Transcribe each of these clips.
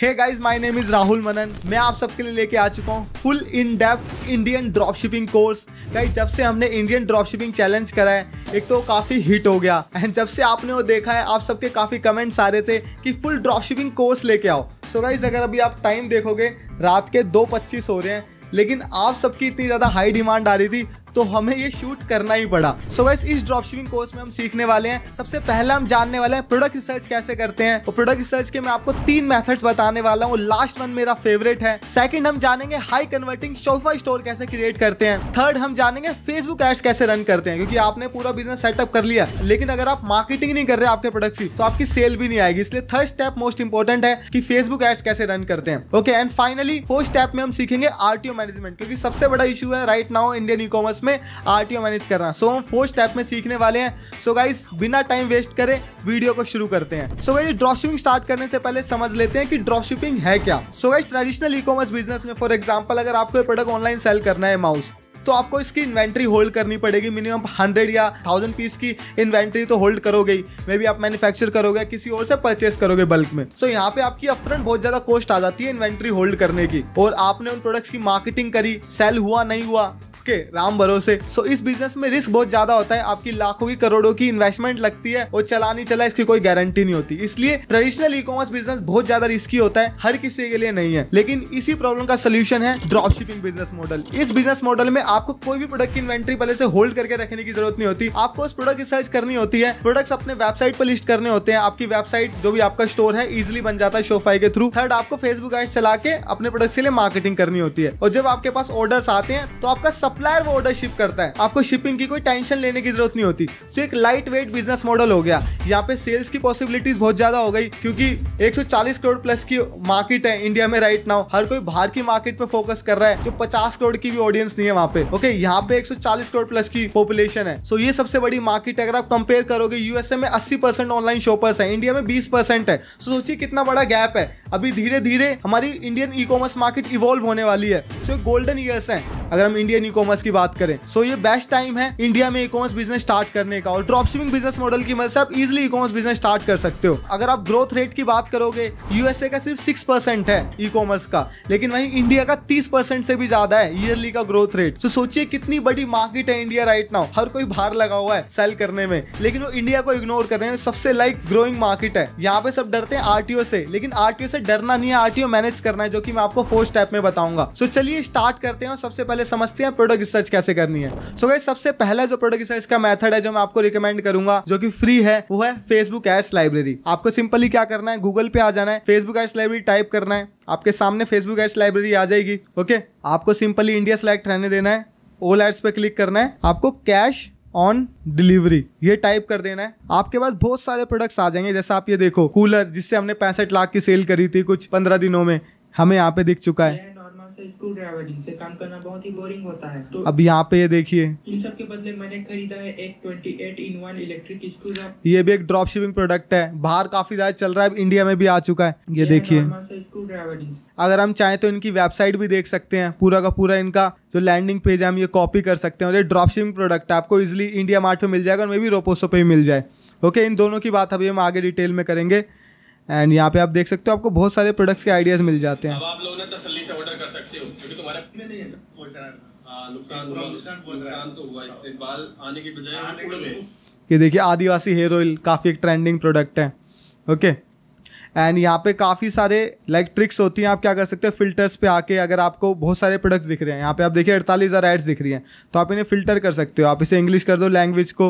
Hey guys my name is Rahul Manan मैं आप सबके लिए लेके आ चुका हूँ full in depth Indian drop shipping course guys जब से हमने इंडियन ड्रॉप शिपिंग चैलेंज करा है एक तो काफ़ी हिट हो गया एंड जब से आपने वो देखा है आप सबके काफ़ी कमेंट्स आ रहे थे कि फुल ड्रॉप शिपिंग कोर्स लेके आओ सो so गाइज अगर अभी आप टाइम देखोगे रात के दो पच्चीस हो रहे हैं लेकिन आप सबकी इतनी ज़्यादा हाई डिमांड आ रही थी तो हमें ये शूट करना ही पड़ा सो so वैस इस ड्रॉप शिपिंग कोर्स में हम सीखने वाले हैं सबसे पहले हम जानने वाले हैं प्रोडक्ट रिसर्च कैसे करते हैं और प्रोडक्ट रिसर्च के मैं आपको तीन मेथड्स बताने वाला हूँ लास्ट वन मेरा फेवरेट है सेकंड हम जानेंगे हाई कन्वर्टिंग शोफा स्टोर कैसे क्रिएट करते हैं थर्ड हम जानेंगे फेसबुक एड्स कैसे रन करते हैं क्योंकि आपने पूरा बिजनेस सेटअप कर लिया लेकिन अगर आप मार्केटिंग नहीं कर रहे आपके प्रोडक्ट की तो आपकी सेल भी नहीं आएगी इसलिए थर्ड स्टेप मोस्ट इंपॉर्टेंट है कि फेसबुक एड्स कैसे रन करते हैं okay and finally fourth step में हम सीखेंगे आरटीओ मैनेजमेंट क्योंकि सबसे बड़ा इशू है right now Indian e commerce में में आर मैनेज कर रहा करना सो हम फोर स्टेप में सीखने वाले हैं सो गाइज बिना टाइम वेस्ट करें वीडियो को शुरू करते हैं सो गाइज ड्रॉप स्टार्ट करने से पहले समझ लेते हैं कि ड्रॉप है क्या so guys traditional e commerce business में फॉर एग्जाम्पल अगर आपको प्रोडक्ट ऑनलाइन सेल करना है माउस तो आपको इसकी इन्वेंट्री होल्ड करनी पड़ेगी मिनिमम हंड्रेड या थाउजेंड पीस की इन्वेंट्री तो होल्ड करोगे ही मे बी आप मैन्युफैक्चर करोगे किसी और से परचेस करोगे बल्क में सो so, यहाँ पे आपकी अपफ्रंट बहुत ज्यादा कॉस्ट आ जाती है इन्वेंट्री होल्ड करने की और आपने उन प्रोडक्ट्स की मार्केटिंग करी सेल हुआ नहीं हुआ के राम भरोसे सो इस बिजनेस में रिस्क बहुत ज्यादा होता है आपकी लाखों की करोड़ों की इन्वेस्टमेंट लगती है और चला नहीं चला इसकी कोई गारंटी नहीं होती इसलिए ट्रेडिशनल ई कॉमर्स बिजनेस बहुत ज्यादा रिस्की होता है हर किसी के लिए नहीं है लेकिन इसी प्रॉब्लम का सोल्यूशन है ड्रॉप शिपिंग बिजनेस मॉडल इस बिजनेस मॉडल में आपको कोई भी प्रोडक्ट की इन्वेंट्री पहले से होल्ड करके रखने की जरूरत नहीं होती आपको उस प्रोडक्ट की सर्च करनी होती है प्रोडक्ट्स अपने वेबसाइट पर लिस्ट करने होते हैं आपकी वेबसाइट जो भी आपका स्टोर है इजिली बन जाता है शोफाई के थ्रू थर्ड आपको फेसबुक एड्स चला के अपने प्रोडक्ट के लिए मार्केटिंग करनी होती है और जब आपके पास ऑर्डर्स आते हैं तो आपका सब सप्लायर वो ऑर्डर शिप करता है आपको शिपिंग की कोई टेंशन लेने की जरूरत नहीं होती सो एक लाइट वेट बिजनेस मॉडल हो गया यहाँ पे सेल्स की पॉसिबिलिटीज बहुत ज्यादा हो गई क्योंकि 140 करोड़ प्लस की मार्केट है इंडिया में राइट नाउ हर कोई बाहर की मार्केट पे फोकस कर रहा है जो 50 करोड़ की भी ऑडियंस नहीं है वहाँ पे ओके यहाँ पे 140 करोड़ प्लस की पॉपुलेशन है सो ये सबसे बड़ी मार्केट अगर आप कंपेयर करोगे यूएसए में अस्सी ऑनलाइन शॉपर्स है इंडिया में बीस है सो सोचिए कितना बड़ा गैप है अभी धीरे धीरे हमारी Indian e commerce market evolve होने वाली है सो गोल्डन ईयर्स है अगर हम इंडियन ई कॉमर्स की बात करें सो ये बेस्ट टाइम है इंडिया में इकॉमर्स बिजनेस स्टार्ट करने का और ड्रॉपशिपिंग बिजनेस मॉडल की मदद से आप इजिली इकॉमर्स बिजनेस स्टार्ट कर सकते हो अगर आप ग्रोथ रेट की बात करोगे यूएसए का सिर्फ सिक्स परसेंट है ई कॉमर्स का लेकिन वही इंडिया का तीस परसेंट से भी ज्यादा है ईयरली का ग्रोथ रेट सो सोचिए कितनी बड़ी मार्केट है इंडिया राइट नाउ हर कोई बाहर लगा हुआ है सेल करने में लेकिन वो इंडिया को इग्नोर कर रहे हैं सबसे लाइक ग्रोइंग मार्केट है यहाँ पे सब डरते हैं आरटीओ से लेकिन आरटीओ से डरना नहीं है आरटीओ मैनेज करना है जो की मैं आपको फोर स्टेप में बताऊंगा सो so, चलिए स्टार्ट करते हैं और सबसे पहले समझते हैं प्रोडक्ट रिसर्च कैसे करनी है सो so सबसे पहला जो प्रोडक्ट रिसर्च का मेथड है जो मैं आपको रिकमेंड करूंगा जो कि फ्री है वो है फेसबुक एड्स लाइब्रेरी आपको सिंपली क्या करना है गूगल पे आ जाना है फेसबुक एड्स लाइब्रेरी टाइप करना है आपके सामने फेसबुक एड्स लाइब्रेरी आ जाएगी ओके आपको सिंपली इंडिया सेलेक्ट रहने देना है ओल एड्स पे क्लिक करना है आपको कैश ऑन डिलीवरी ये टाइप कर देना है आपके पास बहुत सारे प्रोडक्ट्स आ जाएंगे जैसे आप ये देखो कूलर जिससे हमने पैंसठ लाख की सेल करी थी कुछ पंद्रह दिनों में हमें यहाँ पे दिख चुका है स्क्रू ड्राइवर जिनसे काम करना बहुत ही बोरिंग होता है तो अब यहाँ पे ये देखिए इन सब के बदले मैंने खरीदा है एक twenty eight in one electric screw ये भी एक ड्रॉप शिपिंग प्रोडक्ट है बाहर काफी ज्यादा चल रहा है इंडिया में भी आ चुका है ये, देखिए ये देखिए अगर हम चाहें तो इनकी वेबसाइट भी देख सकते हैं पूरा का पूरा इनका जो लैंडिंग पेज है हम ये कॉपी कर सकते हैं और ये ड्रॉप शिपिंग प्रोडक्ट है आपको इजिली इंडिया मार्ट पर मिल जाएगा और मे भी रोपोसो पे भी मिल जाए ओके इन दोनों की बात अभी हम आगे डिटेल में करेंगे एंड यहाँ पे आप देख सकते हो आपको बहुत सारे प्रोडक्ट्स के आइडियाज़ मिल जाते हैं तो ये देखिए आदिवासी हेयर ऑयल काफ़ी एक ट्रेंडिंग प्रोडक्ट है ओके एंड यहाँ पे काफ़ी सारे लाइक ट्रिक्स होती हैं आप क्या कर सकते हो फिल्टर्स पे आके अगर आपको बहुत सारे प्रोडक्ट्स दिख रहे हैं यहाँ पे आप देखिए अड़तालीस हज़ार एड्स दिख रही हैं तो आप इन्हें फिल्टर कर सकते हो आप इसे इंग्लिश कर दो लैंग्वेज को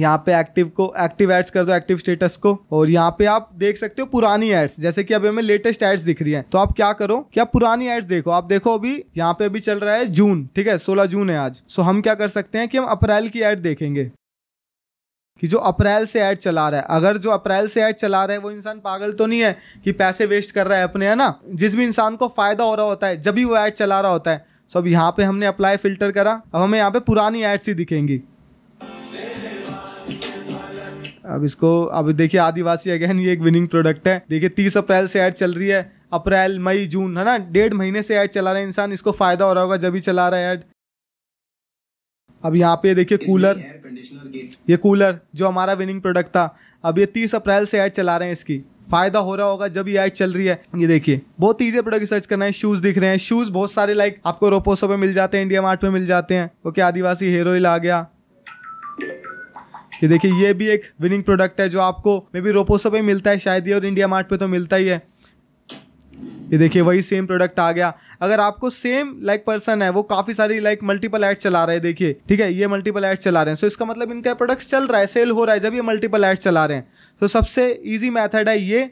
यहाँ पे एक्टिव को एक्टिव एड्स कर दो एक्टिव स्टेटस को और यहाँ पे आप देख सकते हो पुरानी एड्स जैसे कि अभी हमें लेटेस्ट एड्स दिख रही है तो आप क्या करो क्या पुरानी एड्स देखो आप देखो अभी यहाँ पे अभी चल रहा है जून ठीक है सोलह जून है आज सो हम क्या कर सकते हैं कि हम अप्रैल की एड देखेंगे कि जो अप्रैल से ऐड चला रहा है अगर जो अप्रैल से ऐड चला रहा है वो इंसान पागल तो नहीं है कि पैसे वेस्ट कर रहा है अपने है ना जिस भी इंसान को फ़ायदा हो रहा होता है जब भी वो ऐड चला रहा होता है सो अब यहाँ पे हमने अप्लाई फिल्टर करा अब हमें यहाँ पे पुरानी एड्स ही दिखेंगी अब इसको अब देखिए आदिवासी अगेन ये एक विनिंग प्रोडक्ट है देखिए तीस अप्रैल से ऐड चल रही है अप्रैल मई जून है ना डेढ़ महीने से ऐड चला रहा है इंसान इसको फायदा हो रहा होगा जब ही चला रहा है ऐड अब यहाँ पे देखिए कूलर ये कूलर जो हमारा विनिंग प्रोडक्ट था अब ये तीस अप्रैल से ऐड चला रहे हैं इसकी फायदा हो रहा होगा जब ये ऐड चल रही है ये देखिए बहुत ईजी प्रोडक्ट सर्च करना है शूज दिख रहे हैं शूज बहुत सारे लाइक आपको रोपोसो पे मिल जाते हैं इंडिया मार्ट में मिल जाते हैं ओके आदिवासी हेरोइल आ गया ये देखिए ये भी एक विनिंग प्रोडक्ट है जो आपको मे बी रोपोसो पे मिलता है शायद ये और इंडिया मार्ट पे तो मिलता ही है ये देखिए वही सेम प्रोडक्ट आ गया अगर आपको सेम लाइक पर्सन है वो काफ़ी सारी लाइक मल्टीपल एड्स चला रहे हैं देखिए ठीक है ये मल्टीपल एड्स चला रहे हैं सो so, इसका मतलब इनका प्रोडक्ट्स चल रहा है सेल हो रहा है जब ये मल्टीपल एड चला रहे हैं तो so, सबसे ईजी मैथड है ये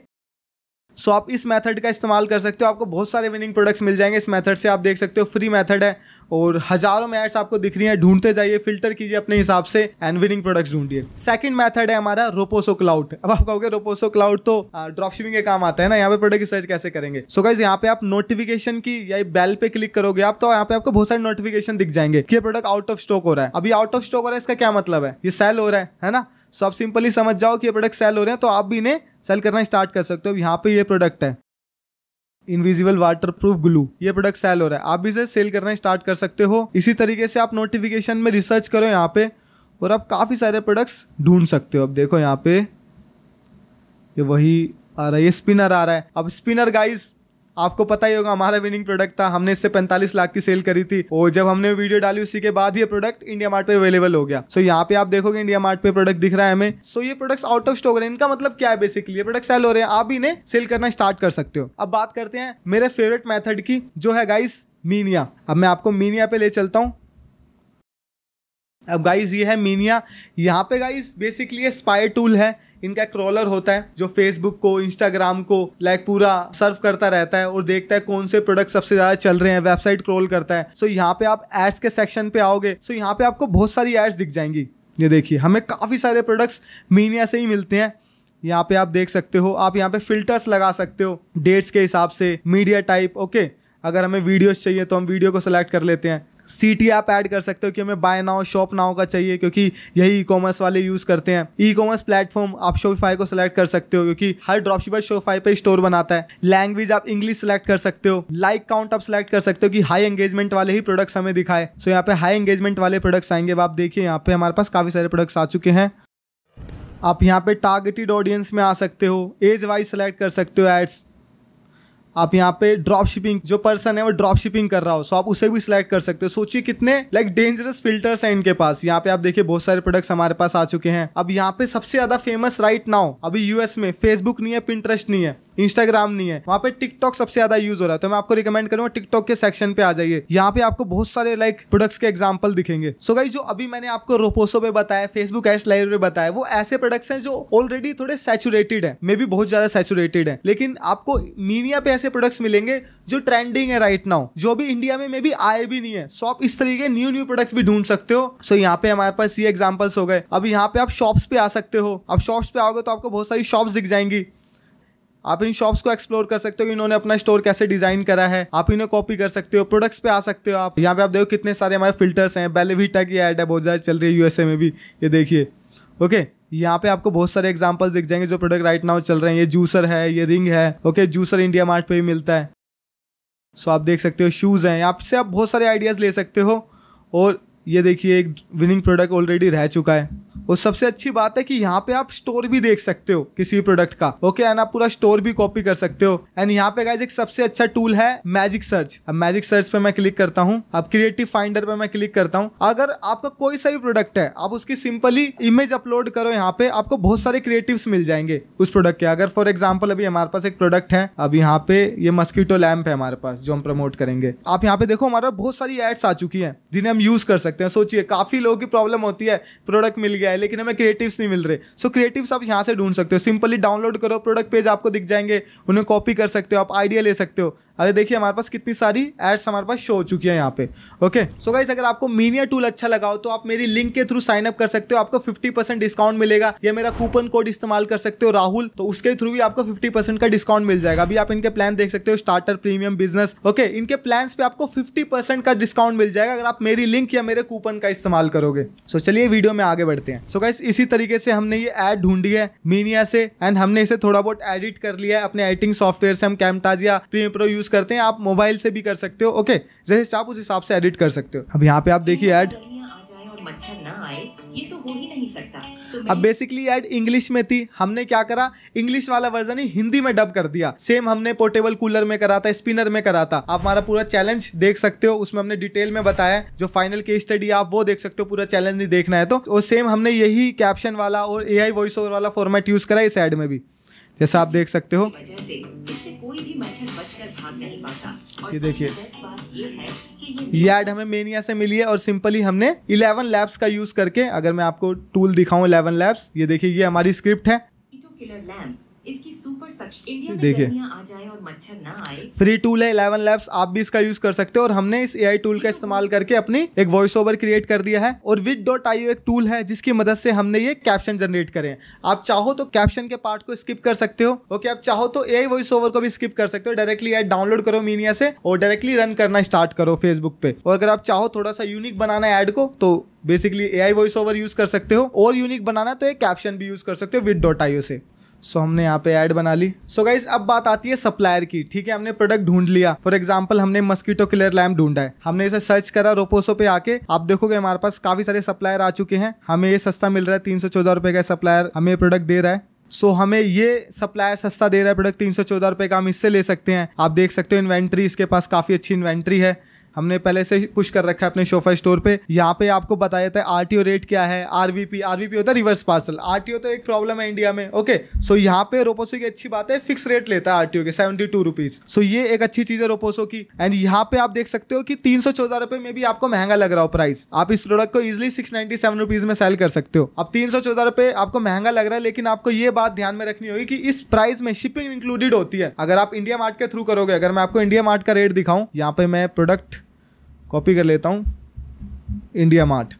सो आप इस मेथड का इस्तेमाल कर सकते हो आपको बहुत सारे विनिंग प्रोडक्ट्स मिल जाएंगे इस मेथड से आप देख सकते हो फ्री मेथड है और हजारों में एड्स आपको दिख रही हैं ढूंढते जाइए फिल्टर कीजिए अपने हिसाब से एंड विनिंग प्रोडक्ट्स ढूंढिए सेकंड मेथड है हमारा रोपोसो क्लाउड अब आप कहोगे रोपोसो क्लाउड तो ड्रॉपशिपिंग के काम आता है ना यहाँ पे प्रोडक्ट सर्च कैसे करेंगे सो गाइज यहाँ पे आप नोटिफिकेशन की या बेल पे क्लिक करोगे आप तो यहाँ पे आपको बहुत सारे नोटिफिकेशन दिख जाएंगे कि प्रोडक्ट आउट ऑफ स्टॉक हो रहा है अभी आउट ऑफ स्टॉक हो रहा है इसका क्या मतलब है ये सेल हो रहा है है ना सो आप सिंपली समझ जाओ कि ये प्रोडक्ट सेल हो रहे हैं तो आप भी इन्हें सेल करना स्टार्ट कर सकते हो यहाँ पे ये प्रोडक्ट है इनविजिबल वाटर प्रूफ ग्लू ये प्रोडक्ट सेल हो रहा है आप भी इसे सेल करना स्टार्ट कर सकते हो इसी तरीके से आप नोटिफिकेशन में रिसर्च करो यहाँ पे और आप काफ़ी सारे प्रोडक्ट्स ढूंढ सकते हो अब देखो यहाँ पे ये वही आ रहा है ये स्पिनर आ रहा है अब स्पिनर गाइस आपको पता ही होगा हमारा विनिंग प्रोडक्ट था हमने इससे 45 लाख की सेल करी थी और जब हमने वीडियो डाली उसी के बाद ये प्रोडक्ट इंडिया मार्ट पे अवेलेबल हो गया सो यहाँ पे आप देखोगे इंडिया मार्ट पे प्रोडक्ट दिख रहा है हमें सो ये प्रोडक्ट्स आउट ऑफ स्टॉक रहे इनका मतलब क्या है बेसिकली ये प्रोडक्ट सेल हो रहे हैं आप इन्हें सेल करना स्टार्ट कर सकते हो अब बात करते हैं मेरे फेवरेट मैथड की जो है गाइस मीनिया अब मैं आपको मीनिया पे ले चलता हूँ अब गाइज ये है मीनिया यहाँ पे गाइज बेसिकली ये स्पाई टूल है इनका क्रॉलर होता है जो फेसबुक को इंस्टाग्राम को लाइक पूरा सर्व करता रहता है और देखता है कौन से प्रोडक्ट सबसे ज्यादा चल रहे हैं वेबसाइट क्रॉल करता है सो यहाँ पे आप एड्स के सेक्शन पे आओगे सो यहाँ पे आपको बहुत सारी एड्स दिख जाएंगी ये देखिए हमें काफ़ी सारे प्रोडक्ट्स मीनिया से ही मिलते हैं यहाँ पे आप देख सकते हो आप यहाँ पे फिल्टर्स लगा सकते हो डेट्स के हिसाब से मीडिया टाइप ओके अगर हमें वीडियोस चाहिए तो हम वीडियो को सिलेक्ट कर लेते हैं टी आप ऐड कर सकते हो कि हमें बाय नाउ शॉप नाउ का चाहिए क्योंकि यही ई कॉमर्स वाले यूज़ करते हैं ई कॉमर्स प्लेटफॉर्म आप शोफाई को सिलेक्ट कर सकते हो क्योंकि हर ड्रॉपशिपर शोफाई पे स्टोर बनाता है लैंग्वेज आप इंग्लिश सिलेक्ट कर सकते हो लाइक like काउंट आप सिलेक्ट कर सकते हो कि हाई एंगेजमेंट वाले ही प्रोडक्ट्स हमें दिखाए सो यहाँ पे हाई एंगेजमेंट वाले प्रोडक्ट्स आएंगे आप देखिए यहाँ पे हमारे पास काफ़ी सारे प्रोडक्ट्स आ चुके हैं आप यहाँ पे टारगेटेड ऑडियंस में आ सकते हो एज वाइज सेलेक्ट कर सकते हो एड्स आप यहाँ पे ड्रॉप शिपिंग जो पर्सन है वो ड्रॉप शिपिंग कर रहा हो सो आप उसे भी सिलेक्ट कर सकते हो सोचिए कितने लाइक डेंजरस फिल्टर्स हैं इनके पास यहाँ पे आप देखिए बहुत सारे प्रोडक्ट्स हमारे पास आ चुके हैं अब यहाँ पे सबसे ज्यादा फेमस राइट नाउ अभी यूएस में फेसबुक नहीं है पिंटरेस्ट नहीं है इंस्टाग्राम नहीं है वहाँ पे टिकटॉक सबसे ज्यादा यूज हो रहा है तो मैं आपको रिकमेंड करूंगा टिकटॉक के सेक्शन पे आ जाइए यहाँ पे आपको बहुत सारे लाइक प्रोडक्ट्स के एग्जाम्पल दिखेंगे सो so गाइज जो अभी मैंने आपको रोपोसो पे बताया फेसबुक एड्स लाइव पे बताया वो ऐसे प्रोडक्ट्स हैं जो ऑलरेडी थोड़े सेचुरेटेड है मे भी बहुत ज्यादा सेचुरेटेड है लेकिन आपको मीडिया पे ऐसे प्रोडक्ट्स मिलेंगे जो ट्रेंडिंग है राइट नाउ जो भी इंडिया में मे भी आए भी नहीं है सो आप इस तरीके न्यू न्यू प्रोडक्ट्स भी ढूंढ सकते हो सो so यहाँ पे हमारे पास ये एग्जाम्पल्स हो गए अब यहाँ पे आप शॉप्स पे आ सकते हो आप शॉप्स पे आओगे तो आपको बहुत सारी शॉप्स दिख जाएंगी आप इन शॉप्स को एक्सप्लोर कर सकते हो इन्होंने अपना स्टोर कैसे डिजाइन करा है आप इन्हें कॉपी कर सकते हो प्रोडक्ट्स पे आ सकते हो आप यहाँ पे आप देखो कितने सारे हमारे फिल्टर्स हैं बेलेविटा की एड है बहुत ज़्यादा चल रही है यूएसए में भी ये देखिए ओके यहाँ पे आपको बहुत सारे एग्जाम्पल्स दिख जाएंगे जो प्रोडक्ट राइट नाउ चल रहे हैं ये जूसर है ये रिंग है ओके जूसर इंडिया मार्ट पे भी मिलता है सो आप देख सकते हो शूज़ हैं यहाँ से आप बहुत सारे आइडियाज़ ले सकते हो और ये देखिए एक विनिंग प्रोडक्ट ऑलरेडी रह चुका है और सबसे अच्छी बात है कि यहाँ पे आप स्टोर भी देख सकते हो किसी प्रोडक्ट का ओके एंड आप पूरा स्टोर भी कॉपी कर सकते हो एंड यहाँ पे गाइज एक सबसे अच्छा टूल है मैजिक सर्च अब मैजिक सर्च पे मैं क्लिक करता हूँ अब क्रिएटिव फाइंडर पे मैं क्लिक करता हूँ अगर आपका कोई सा भी प्रोडक्ट है आप उसकी सिंपली इमेज अपलोड करो यहाँ पे आपको बहुत सारे क्रिएटिव मिल जाएंगे उस प्रोडक्ट के अगर फॉर एग्जाम्पल अभी हमारे पास एक प्रोडक्ट है अब यहाँ पे ये मस्कीटो लैम्प है हमारे पास जो हम प्रमोट करेंगे आप यहाँ पे देखो हमारा बहुत सारी एड्स आ चुकी है जिन्हें हम यूज कर सकते हैं सोचिए काफी लोगों की प्रॉब्लम होती है प्रोडक्ट मिल गया है लेकिन हमें क्रिएटिव्स नहीं मिल रहे सो क्रिएटिव्स आप यहाँ से ढूंढ सकते हो सिंपली डाउनलोड करो प्रोडक्ट पेज आपको दिख जाएंगे उन्हें कॉपी कर सकते हो आप आइडिया ले सकते हो अरे देखिए हमारे पास कितनी सारी एड्स हमारे पास शो हो चुकी है यहाँ पे ओके सो गाइस अगर आपको मीनिया टूल अच्छा लगा हो तो आप मेरी लिंक के थ्रू साइन अप कर सकते हो आपको 50% डिस्काउंट मिलेगा या मेरा कूपन कोड इस्तेमाल कर सकते हो राहुल तो उसके थ्रू भी आपको 50% का डिस्काउंट मिल जाएगा अभी आप इनके प्लान देख सकते हो स्टार्टर प्रीमियम बिजनेस ओके इनके प्लान पे आपको फिफ्टी का डिस्काउंट मिल जाएगा अगर आप मेरी लिंक या मेरे कूपन का इस्तेमाल करोगे सो चलिए वीडियो में आगे बढ़ते हैं सो गाइस इसी तरीके से हमने ये एड ढूंढी है मीनिया से एंड हमने इसे थोड़ा बहुत एडिट कर लिया है अपने एडिटिंग सॉफ्टवेयर से हम Camtasia premium pro use use करते हैं आप मोबाइल से भी कर सकते हो ओके जैसे आप उस हिसाब से एडिट कर सकते हो अब यहाँ पे आप देखिए ऐड तो तो अब बेसिकली एड इंग्लिश में थी हमने क्या करा इंग्लिश वाला वर्जन ही हिंदी में डब कर दिया सेम हमने पोर्टेबल कूलर में करा था स्पिनर में करा था आप हमारा पूरा चैलेंज देख सकते हो उसमें हमने डिटेल में बताया जो फाइनल केस स्टडी आप वो देख सकते हो पूरा चैलेंज नहीं देखना है तो और सेम हमने यही कैप्शन वाला और ए आई वॉइस ओवर वाला फॉर्मेट यूज करा इस एड में भी जैसा आप देख सकते हो ये देखिए ये ऐड हमें मेनिया से मिली है और सिंपली हमने 11 लैब्स का यूज करके अगर मैं आपको टूल दिखाऊं 11 लैब्स ये देखिए ये हमारी स्क्रिप्ट है देखिए फ्री टूल है इलेवन लैब्स आप भी इसका यूज कर सकते हो और हमने इस एआई टूल का इस्तेमाल करके अपनी एक वॉइस ओवर क्रिएट कर दिया है और विद डॉट आईओ एक टूल है जिसकी मदद से हमने ये कैप्शन जनरेट करे आप चाहो तो कैप्शन के पार्ट को स्किप कर सकते हो ओके आप चाहो तो ए वॉइस ओवर को भी स्किप कर सकते हो डायरेक्टली एड डाउनलोड करो मीनिया से और डायरेक्टली रन करना स्टार्ट करो फेसबुक पे और अगर आप चाहो थोड़ा सा यूनिक बनाना एड को तो basically A I voice over use कर सकते हो और यूनिक बनाना तो एक कैप्शन भी यूज कर सकते हो विद डॉट आईओ से सो हमने यहाँ पे ऐड बना ली सो so, गाइज अब बात आती है सप्लायर की ठीक है हमने प्रोडक्ट ढूंढ लिया फॉर एग्जाम्पल हमने मस्कीटो किलर लैम्प ढूंढा है हमने इसे सर्च करा रोपोसो पे आके आप देखोगे हमारे पास काफी सारे सप्लायर आ चुके हैं हमें ये सस्ता मिल रहा है तीन सौ चौदह रुपए का सप्लायर हमें प्रोडक्ट दे रहा है सो so, हमें ये सप्लायर सस्ता दे रहा है प्रोडक्ट तीन सौ चौदह रुपए का हम इससे ले सकते हैं आप देख सकते हो इन्वेंट्री इसके पास काफी अच्छी इन्वेंट्री है हमने पहले से पुश कर रखा है अपने शोफा स्टोर पे यहाँ पे आपको बताया था आर रेट क्या है आरवीपी आरवीपी होता है रिवर्स पार्सल आर तो एक प्रॉब्लम है इंडिया में ओके सो यहाँ पे रोपोसो की अच्छी बात है फिक्स रेट लेता है आर के सेवेंटी टू रुपीज सो ये एक अच्छी चीज है रोपोसो की एंड यहाँ पे आप देख सकते हो कि तीन सौ चौदह रुपए में भी आपको महंगा लग रहा हो प्राइस आप इस प्रोडक्ट को easily six ninety seven rupees में सेल कर सकते हो अब तीन सौ चौदह रुपए आपको महंगा लग रहा है लेकिन आपको ये बात ध्यान में रखनी होगी कि इस प्राइस में शिपिंग इंक्लूडेड होती है अगर आप इंडिया मार्ट के थ्रू करोगे अगर मैं आपको इंडिया मार्ट का रेट दिखाऊं यहाँ पे मैं प्रोडक्ट कॉपी कर लेता हूँ India Mart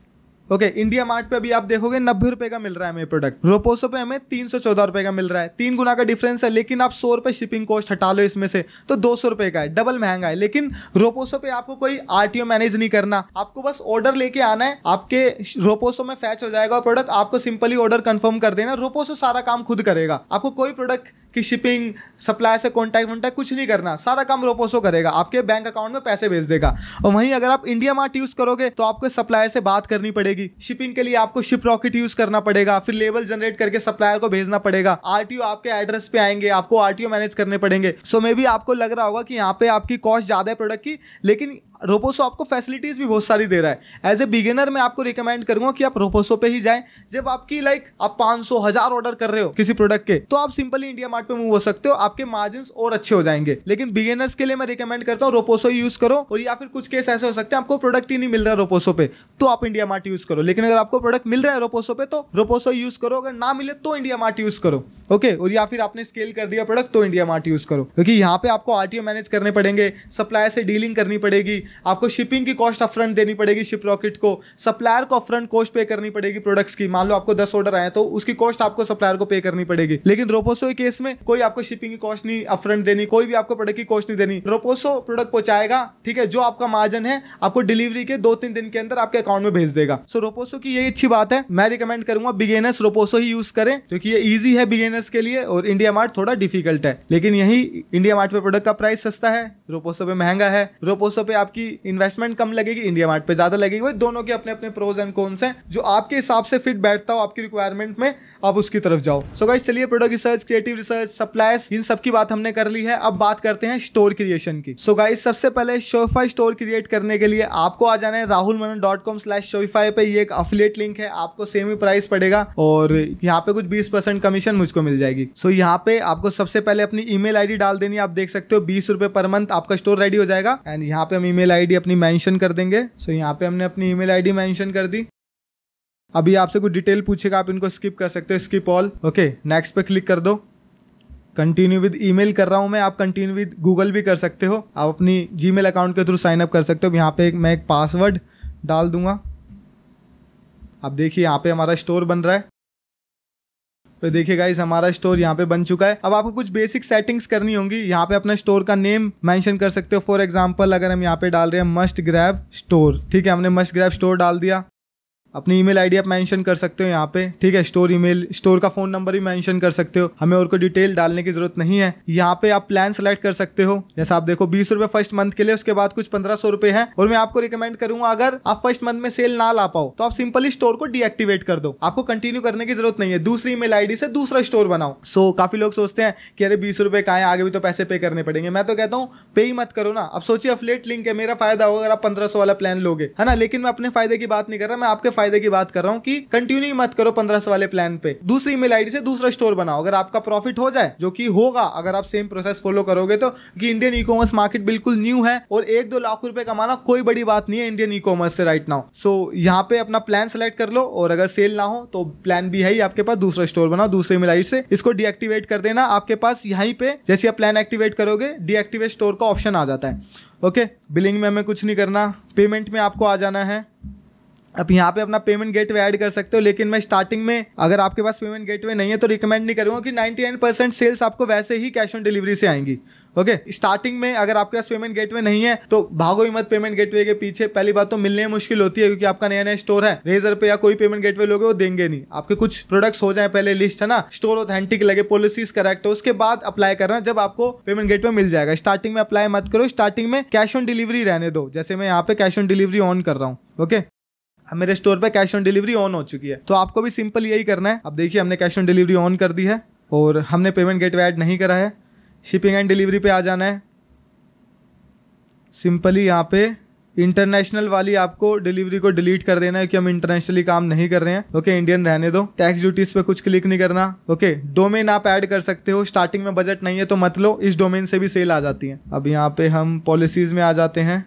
okay okay, India Mart पे अभी आप देखोगे नब्बे रुपए का मिल रहा है हमें प्रोडक्ट रोपोसो पे हमें तीन सौ चौदह रुपए का मिल रहा है तीन गुना का डिफरेंस है लेकिन आप सौ रुपए शिपिंग कॉस्ट हटा लो इसमें से तो दो सौ रुपए का है डबल महंगा है लेकिन रोपोसो पे आपको कोई आरटीओ मैनेज नहीं करना आपको बस ऑर्डर लेके आना है आपके रोपोसो में फैच हो जाएगा प्रोडक्ट आपको सिंपली ऑर्डर कन्फर्म कर देना रोपोसो सारा काम खुद करेगा आपको कोई प्रोडक्ट कि शिपिंग सप्लाई से कॉन्टैक्ट वॉन्टैक्ट कुछ नहीं करना सारा काम रोपोसो करेगा आपके बैंक अकाउंट में पैसे भेज देगा और वहीं अगर आप इंडिया मार्ट यूज़ करोगे तो आपको सप्लायर से बात करनी पड़ेगी शिपिंग के लिए आपको शिप रॉकेट यूज़ करना पड़ेगा फिर लेवल जनरेट करके सप्लायर को भेजना पड़ेगा आर आपके एड्रेस पे आएंगे आपको आर मैनेज करने पड़ेंगे सो मे भी आपको लग रहा होगा कि यहाँ पे आपकी कॉस्ट ज़्यादा है प्रोडक्ट की लेकिन रोपोसो आपको फैसिलिटीज़ भी बहुत सारी दे रहा है एज ए बिगिनर मैं आपको रिकमेंड करूँगा कि आप रोपोसो पे ही जाएं जब आपकी लाइक आप पाँच सौ हज़ार ऑर्डर कर रहे हो किसी प्रोडक्ट के तो आप सिंपली इंडिया मार्ट पे मूव हो सकते हो आपके मार्जिन और अच्छे हो जाएंगे लेकिन बिगिनर्स के लिए मैं रिकमेंड करता हूँ रोपोसो यूज़ करो और या फिर कुछ केस ऐसे हो सकते हैं आपको प्रोडक्ट ही नहीं मिल रहा रोपोसो पे तो आप इंडिया मार्ट यूज़ करो लेकिन अगर आपको प्रोडक्ट मिल रहा है रोपोसो पे तो रोपोसो यूज़ करो अगर ना मिले तो इंडिया मार्ट यूज़ करो ओके और या फिर आपने स्केल कर दिया प्रोडक्ट तो इंडिया मार्ट यूज़ करो क्योंकि यहाँ पे आपको आर मैनेज करने पड़ेंगे सप्लायर से डीलिंग करनी पड़ेगी आपको शिपिंग की कॉस्ट अपफ्रंट देनी पड़ेगी शिप रॉकेट को सप्लायर को अपफ्रंट कॉस्ट पे करनी पड़ेगी प्रोडक्ट्स की मान लो आपको दस ऑर्डर आए तो उसकी कॉस्ट आपको सप्लायर को पे करनी पड़ेगी लेकिन रोपोसो केस में कोई आपको शिपिंग की कॉस्ट नहीं अपफ्रंट देनी कोई भी आपको प्रोडक्ट की कॉस्ट नहीं देनी रोपोसो प्रोडक्ट पहुंचाएगा ठीक है जो आपका मार्जिन है आपको डिलीवरी के दो तीन दिन के अंदर आपके अकाउंट में भेज देगा सो रोपोसो की यही अच्छी बात है मैं रिकमेंड करूंगा बिगेनर्स रोपोसो ही यूज करें क्योंकि ये ईजी है बिगेनर्स के लिए और इंडिया मार्ट थोड़ा डिफिकल्ट है लेकिन यही इंडिया मार्ट पे प्रोडक्ट का प्राइस सस्ता है रोपोसो पे महंगा है रोपोसो पे आपकी लगेगी इन्वेस्टमेंट कम लगेगी इंडिया मार्ट पे ज्यादा लगेगी वही दोनों के अपने अपने प्रोज एंड कॉन्स हैं जो आपके हिसाब से फिट बैठता हो आपकी रिक्वायरमेंट में आप उसकी तरफ जाओ सो so गाइस चलिए product research creative research suppliers इन सब की बात हमने कर ली है अब बात करते हैं स्टोर क्रिएशन की सो so गाइस सबसे पहले शोफाई स्टोर क्रिएट करने के लिए आपको आ जाना है Rahul Manan dot com slash Shopify पे एक अफिलेट लिंक है आपको सेम ही प्राइस पड़ेगा और यहाँ पे कुछ बीस परसेंट कमीशन मुझको मिल जाएगी सो यहाँ पे आपको सबसे पहले अपनी ईमेल आईडी डाल देनी आप देख सकते हो बीस रुपए पर मंथ आपका स्टोर रेडी हो जाएगा एंड यहाँ पे हम ईमेल ईमेल आईडी अपनी मेंशन कर देंगे सो so, यहाँ पे हमने अपनी ईमेल आईडी मेंशन कर दी अभी आपसे कुछ डिटेल पूछेगा आप इनको स्किप कर सकते हो स्किप ऑल ओके नेक्स्ट पे क्लिक कर दो कंटिन्यू विद ईमेल कर रहा हूँ मैं आप कंटिन्यू विद गूगल भी कर सकते हो आप अपनी जी अकाउंट के थ्रू साइन अप कर सकते हो यहाँ पे मैं एक पासवर्ड डाल दूंगा आप देखिए यहाँ पे हमारा स्टोर बन रहा है तो देखिए गाइस हमारा स्टोर यहाँ पे बन चुका है अब आपको कुछ बेसिक सेटिंग्स करनी होंगी यहाँ पे अपना स्टोर का नेम मेंशन कर सकते हो फॉर एग्जांपल अगर हम यहाँ पे डाल रहे हैं मस्ट ग्रैब स्टोर ठीक है हमने मस्ट ग्रैब स्टोर डाल दिया अपनी ईमेल आईडी आप मेंशन कर सकते हो यहाँ पे ठीक है स्टोर ईमेल स्टोर का फोन नंबर भी मेंशन कर सकते हो हमें और कोई डिटेल डालने की जरूरत नहीं है यहाँ पे आप प्लान सेलेक्ट कर सकते हो जैसे आप देखो बीस रुपए फर्स्ट मंथ के लिए उसके बाद कुछ पंद्रह सौ रुपए है और मैं आपको रिकमेंड करूंगा अगर आप फर्स्ट मंथ में सेल ना ला पाओ तो आप सिंपली स्टोर को डीएक्टिवेट कर दो आपको कंटिन्यू करने की जरूरत नहीं है दूसरी ईमेल आईडी से दूसरा स्टोर बनाओ सो so, काफी लोग सोचते हैं कि अरे बीस रुपए का आगे भी तो पैसे पे करने पड़ेंगे मैं तो कहता हूँ पे ही मत करो ना आप सोचिए अफलेट लिंक है मेरा फायदा हो अगर आप पंद्रह वाला प्लान लोगे है ना लेकिन मैं अपने फायदे की बात नहीं कर रहा मैं आपके फायदे की बात कर रहा हूँ कि कंटिन्यू मत करो पंद्रह सौ वाले प्लान पे दूसरी ईमेल आईडी से दूसरा स्टोर बनाओ अगर आपका प्रॉफिट हो जाए जो कि होगा अगर आप सेम प्रोसेस फॉलो करोगे तो कि इंडियन ई कॉमर्स मार्केट बिल्कुल न्यू है और एक दो लाख रुपए कमाना कोई बड़ी बात नहीं है इंडियन ई कॉमर्स से राइट नाउ सो यहाँ पे अपना प्लान सेलेक्ट कर लो और अगर सेल ना हो तो प्लान भी है ही आपके पास दूसरा स्टोर बनाओ दूसरे ईमेल आई से इसको डीएक्टिवेट कर देना आपके पास यहीं पे जैसे आप प्लान एक्टिवेट करोगे डीएक्टिवेट स्टोर का ऑप्शन आ जाता है ओके okay, बिलिंग में हमें कुछ नहीं करना पेमेंट में आपको आ जाना है अब यहाँ पे अपना पेमेंट गेटवे ऐड कर सकते हो लेकिन मैं स्टार्टिंग में अगर आपके पास पेमेंट गेटवे नहीं है तो रिकमेंड नहीं करूँगा कि 99 परसेंट सेल्स आपको वैसे ही कैश ऑन डिलीवरी से आएंगी ओके स्टार्टिंग में अगर आपके पास पेमेंट गेटवे नहीं है तो भागो ही मत पेमेंट गेटवे के पीछे पहली बात तो मिलने में मुश्किल होती है क्योंकि आपका नया नया स्टोर है रेजर पे या कोई पेमेंट गेटवे लोगे वो देंगे नहीं आपके कुछ प्रोडक्ट्स हो जाए पहले लिस्ट है ना स्टोर ऑथेंटिक लगे पॉलिसीज करेक्ट हो उसके बाद अप्लाई करना जब आपको पेमेंट गेटवे मिल जाएगा स्टार्टिंग में अप्लाई मत करो स्टार्टिंग में कैश ऑन डिलीवरी रहने दो जैसे मैं यहाँ पे कैश ऑन डिलीवरी ऑन कर रहा हूँ ओके मेरे स्टोर पे कैश ऑन डिलीवरी ऑन हो चुकी है तो आपको भी सिंपल यही करना है अब देखिए हमने कैश ऑन डिलीवरी ऑन कर दी है और हमने पेमेंट गेट ऐड नहीं करा है शिपिंग एंड डिलीवरी पे आ जाना है सिंपली यहाँ पे इंटरनेशनल वाली आपको डिलीवरी को डिलीट कर देना है कि हम इंटरनेशनली काम नहीं कर रहे हैं ओके okay, इंडियन रहने दो टैक्स ड्यूटीज पे कुछ क्लिक नहीं करना ओके okay, डोमेन आप ऐड कर सकते हो स्टार्टिंग में बजट नहीं है तो मत लो इस डोमेन से भी सेल आ जाती है अब यहाँ पे हम पॉलिसीज में आ जाते हैं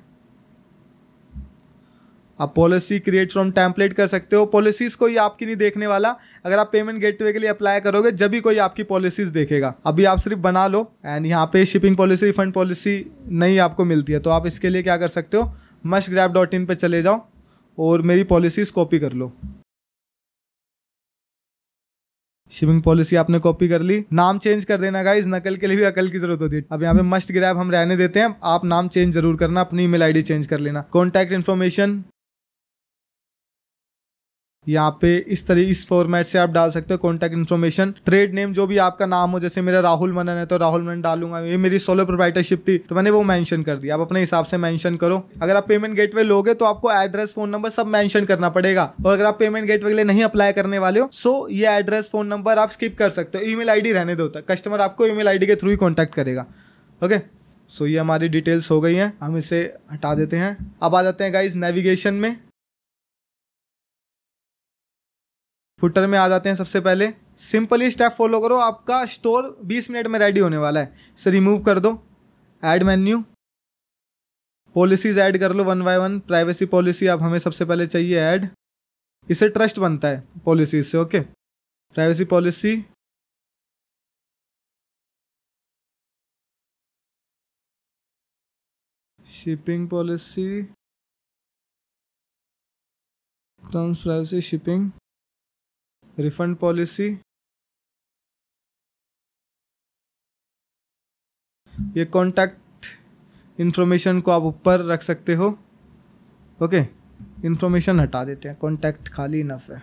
आप पॉलिसी क्रिएट फ्रॉम टैंपलेट कर सकते हो पॉलिसीज़ कोई आपकी नहीं देखने वाला अगर आप पेमेंट गेटवे के लिए अप्लाई करोगे जब भी कोई आपकी पॉलिसीज़ देखेगा अभी आप सिर्फ बना लो एंड यहाँ पे शिपिंग पॉलिसी रिफंड पॉलिसी नहीं आपको मिलती है तो आप इसके लिए क्या कर सकते हो मस्ट ग्रैप डॉट इन पर चले जाओ और मेरी पॉलिसीज़ कॉपी कर लो शिपिंग पॉलिसी आपने कॉपी कर ली नाम चेंज कर देना गाइज नकल के लिए भी अकल की जरूरत होती है अब यहाँ पे मस्ट ग्रैब हम रहने देते हैं आप नाम चेंज जरूर करना अपनी ईमेल आईडी चेंज कर लेना कॉन्टैक्ट इन्फॉर्मेशन यहाँ पे इस तरह इस फॉर्मेट से आप डाल सकते हो कॉन्टैक्ट इन्फॉर्मेशन ट्रेड नेम जो भी आपका नाम हो जैसे मेरा राहुल मनन है तो राहुल मनन डालूंगा ये मेरी सोलो प्रोपराइटरशिप थी तो मैंने वो मेंशन कर दिया आप अपने हिसाब से मेंशन करो अगर आप पेमेंट गेटवे लोगे तो आपको एड्रेस फोन नंबर सब मैंशन करना पड़ेगा और अगर आप पेमेंट गेट के लिए नहीं अप्लाई करने वाले हो सो ये एड्रेस फोन नंबर आप स्किप कर सकते हो ई मेल रहने दो तक कस्टमर आपको ई मेल के थ्रू ही कॉन्टैक्ट करेगा ओके सो ये हमारी डिटेल्स हो गई हैं हम इसे हटा देते हैं अब आ जाते हैं गाइज नेविगेशन में फुटर में आ जाते हैं सबसे पहले सिंपली स्टेप फॉलो करो आपका स्टोर 20 मिनट में रेडी होने वाला है इसे रिमूव कर दो ऐड मेन्यू पॉलिसीज़ ऐड कर लो one by one privacy policy आप हमें सबसे पहले चाहिए ऐड इसे ट्रस्ट बनता है पॉलिसीज से okay privacy policy shipping policy terms privacy shipping refund policy ये कॉन्टैक्ट इन्फॉर्मेशन को आप ऊपर रख सकते हो ओके इन्फॉर्मेशन हटा देते हैं कॉन्टैक्ट खाली इनफ है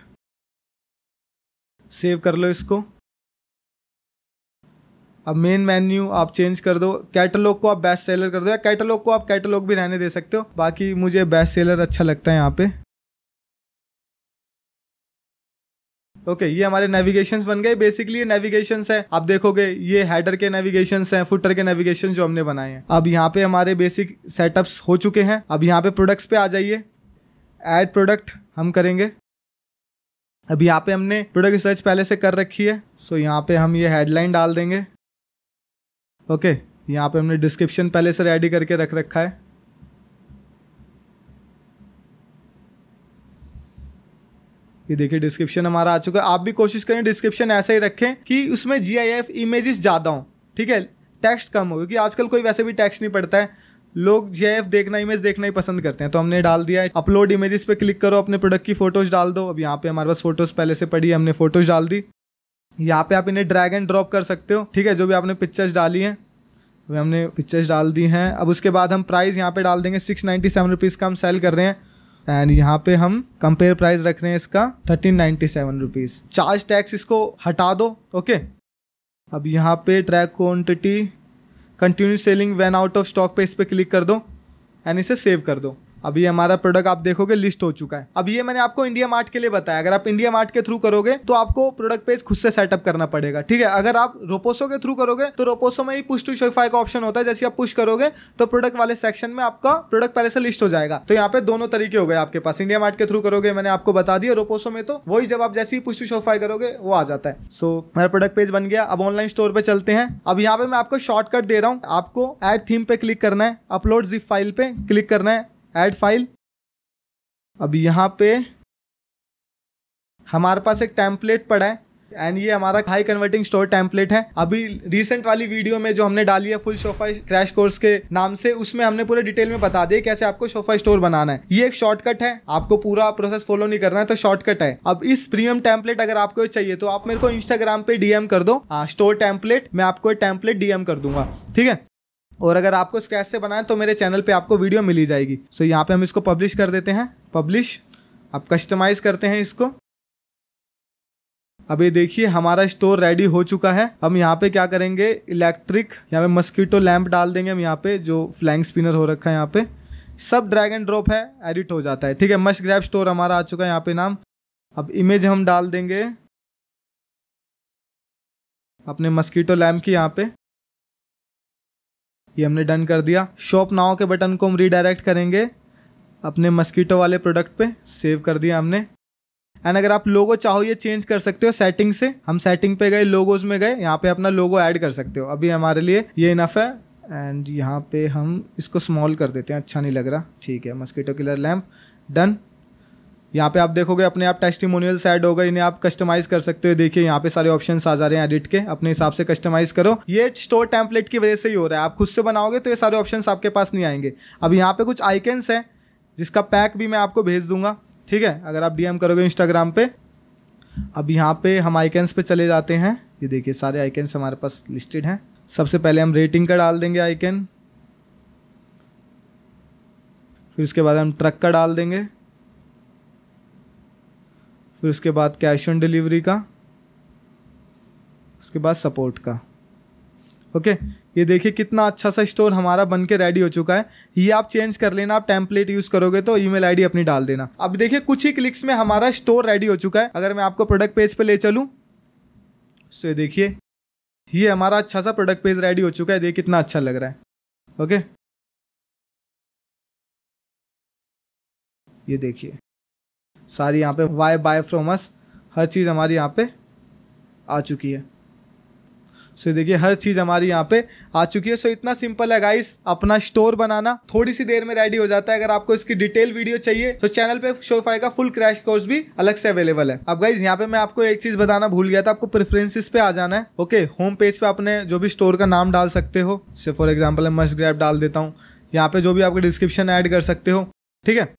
सेव कर लो इसको अब मेन मेन्यू आप चेंज कर दो कैटलॉग को आप बेस्ट सेलर कर दो या कैटलॉग को आप कैटलॉग भी रहने दे सकते हो बाकी मुझे बेस्ट सेलर अच्छा लगता है यहाँ पे ओके okay, ये हमारे नेविगेशन बन गए बेसिकली ये नेविगेशन है आप देखोगे ये हेडर के नेविगेशन है फुटर के नेविगेशन जो हमने बनाए हैं अब यहाँ पे हमारे बेसिक सेटअप्स हो चुके हैं अब यहाँ पे प्रोडक्ट्स पे आ जाइए ऐड प्रोडक्ट हम करेंगे अब यहाँ पे हमने प्रोडक्ट सर्च पहले से कर रखी है सो यहाँ पे हम ये हेडलाइन डाल देंगे ओके okay, यहाँ पे हमने डिस्क्रिप्शन पहले से रेडी करके रख रखा है ये देखिए डिस्क्रिप्शन हमारा आ चुका है आप भी कोशिश करें डिस्क्रिप्शन ऐसा ही रखें कि उसमें जी आई एफ इमेजेस ज़्यादा हों ठीक है टेक्स्ट कम हो क्योंकि आजकल कोई वैसे भी टेक्स्ट नहीं पड़ता है लोग जे एफ देखना इमेज देखना ही पसंद करते हैं तो हमने डाल दिया है अपलोड इमेजेस पे क्लिक करो अपने प्रोडक्ट की फोटोज डाल दो अब यहाँ पे हमारे पास फोटोज पहले से पड़ी है हमने फोटोज डाल दी यहाँ पे आप इन्हें ड्रैग एंड ड्रॉप कर सकते हो ठीक है जो भी आपने पिक्चर्स डाली हैं अभी हमने पिक्चर्स डाल दी हैं अब उसके बाद हम प्राइस यहाँ पर डाल देंगे सिक्स नाइन्टी सेवन रुपीज़ का हम सेल कर रहे हैं एंड यहाँ पे हम कंपेयर प्राइस रख रहे हैं इसका thirteen ninety seven rupees charge tax इसको हटा दो ओके अब यहाँ पे track quantity continue selling when out of stock पे इस पर क्लिक कर दो एंड इसे सेव कर दो अभी हमारा प्रोडक्ट आप देखोगे लिस्ट हो चुका है अब ये मैंने आपको इंडिया मार्ट के लिए बताया अगर आप इंडिया मार्ट के थ्रू करोगे तो आपको प्रोडक्ट पेज खुद से सेटअप करना पड़ेगा ठीक है अगर आप रोपोसो के थ्रू करोगे तो रोपोसो में ही पुश टू शोफाई का ऑप्शन होता है जैसे आप पुश करोगे तो प्रोडक्ट वाले सेक्शन में आपका प्रोडक्ट पहले से लिस्ट हो जाएगा तो यहाँ पे दोनों तरीके हो गए आपके पास इंडिया मार्ट के थ्रू करोगे मैंने आपको बता दिया रोपोसो में तो वही जब आप जैसे ही पुष्टि शोफाई करोगे वो आ जाता है सो मेरा प्रोडक्ट पेज बन गया अब ऑनलाइन स्टोर पे चलते हैं अब यहाँ पे मैं आपको शॉर्टकट दे रहा हूँ आपको एड थीम पे क्लिक करना है अपलोड जिप फाइल पे क्लिक करना है ऐड फाइल अब यहाँ पे हमारे पास एक टैम्पलेट पड़ा है एंड ये हमारा हाई कन्वर्टिंग स्टोर टैंपलेट है अभी रिसेंट वाली वीडियो में जो हमने डाली है फुल सोफा क्रैश कोर्स के नाम से उसमें हमने पूरे डिटेल में बता दिया कैसे आपको सोफा स्टोर बनाना है ये एक शॉर्टकट है आपको पूरा प्रोसेस फॉलो नहीं करना है तो शॉर्टकट है अब इस प्रीमियम टैंपलेट अगर आपको चाहिए तो आप मेरे को इंस्टाग्राम पे डीएम कर दो आ, स्टोर टैंपलेट मैं आपको टैंपलेट डीएम कर दूंगा ठीक है और अगर आपको स्क्रैच से बनाए तो मेरे चैनल पे आपको वीडियो मिली जाएगी सो so, यहाँ पे हम इसको पब्लिश कर देते हैं पब्लिश आप कस्टमाइज़ करते हैं इसको अब ये देखिए हमारा स्टोर रेडी हो चुका है हम यहाँ पे क्या करेंगे इलेक्ट्रिक यहाँ पे मस्कीटो लैंप डाल देंगे हम यहाँ पे जो फ्लैंग स्पिनर हो रखा है यहाँ पे सब ड्रैग एंड ड्रॉप है एडिट हो जाता है ठीक है मस्ट ग्रैप स्टोर हमारा आ चुका है यहाँ पे नाम अब इमेज हम डाल देंगे अपने मस्कीटो लैम्प की यहाँ पे ये हमने डन कर दिया शॉप नाव के बटन को हम रीडायरेक्ट करेंगे अपने मस्कीटो वाले प्रोडक्ट पे सेव कर दिया हमने एंड अगर आप लोगो चाहो ये चेंज कर सकते हो सेटिंग से हम सेटिंग पे गए लोगोज में गए यहाँ पे अपना लोगो ऐड कर सकते हो अभी हमारे लिए ये इनफ है एंड यहाँ पे हम इसको स्मॉल कर देते हैं अच्छा नहीं लग रहा ठीक है मस्कीटो किलर लैम्प डन यहाँ पे आप देखोगे अपने आप टेस्टिमोनियल ऐड होगा इन्हें आप कस्टमाइज कर सकते हो देखिए यहाँ पे सारे ऑप्शन आ जा रहे हैं एडिट के अपने हिसाब से कस्टमाइज करो ये स्टोर टेम्पलेट की वजह से ही हो रहा है आप खुद से बनाओगे तो ये सारे ऑप्शन आपके पास नहीं आएंगे अब यहाँ पे कुछ आइकन्स है जिसका पैक भी मैं आपको भेज दूंगा ठीक है अगर आप डीएम करोगे इंस्टाग्राम पे अब यहाँ पे हम आइकन्स पे चले जाते हैं ये देखिए सारे आइकन्स हमारे पास लिस्टेड हैं सबसे पहले हम रेटिंग का डाल देंगे आइकन फिर उसके बाद हम ट्रक का डाल देंगे फिर उसके बाद कैश ऑन डिलीवरी का उसके बाद सपोर्ट का ओके ये देखिए कितना अच्छा सा स्टोर हमारा बन के रेडी हो चुका है ये आप चेंज कर लेना आप टेम्पलेट यूज करोगे तो ईमेल आईडी अपनी डाल देना अब देखिए कुछ ही क्लिक्स में हमारा स्टोर रेडी हो चुका है अगर मैं आपको प्रोडक्ट पेज पे ले चलूँ सो देखिए ये हमारा अच्छा सा प्रोडक्ट पेज रेडी हो चुका है देखिए कितना अच्छा लग रहा है ओके ये देखिए सारी यहाँ पे वाई बाय फ्रॉम अस हर चीज़ हमारी यहाँ पे आ चुकी है सो so, देखिए हर चीज़ हमारी यहाँ पे आ चुकी है सो so, इतना सिंपल है गाइस अपना स्टोर बनाना थोड़ी सी देर में रेडी हो जाता है अगर आपको इसकी डिटेल वीडियो चाहिए तो चैनल पे शोफाई का फुल क्रैश कोर्स भी अलग से अवेलेबल है अब गाइज यहाँ पे मैं आपको एक चीज़ बताना भूल गया था आपको प्रेफरेंसेस पे आ जाना है ओके होम पेज पे अपने जो भी स्टोर का नाम डाल सकते हो जैसे फॉर एग्जाम्पल मैं मस्ट ग्रैप डाल देता हूँ यहाँ पे जो भी आपके डिस्क्रिप्शन ऐड कर सकते हो ठीक है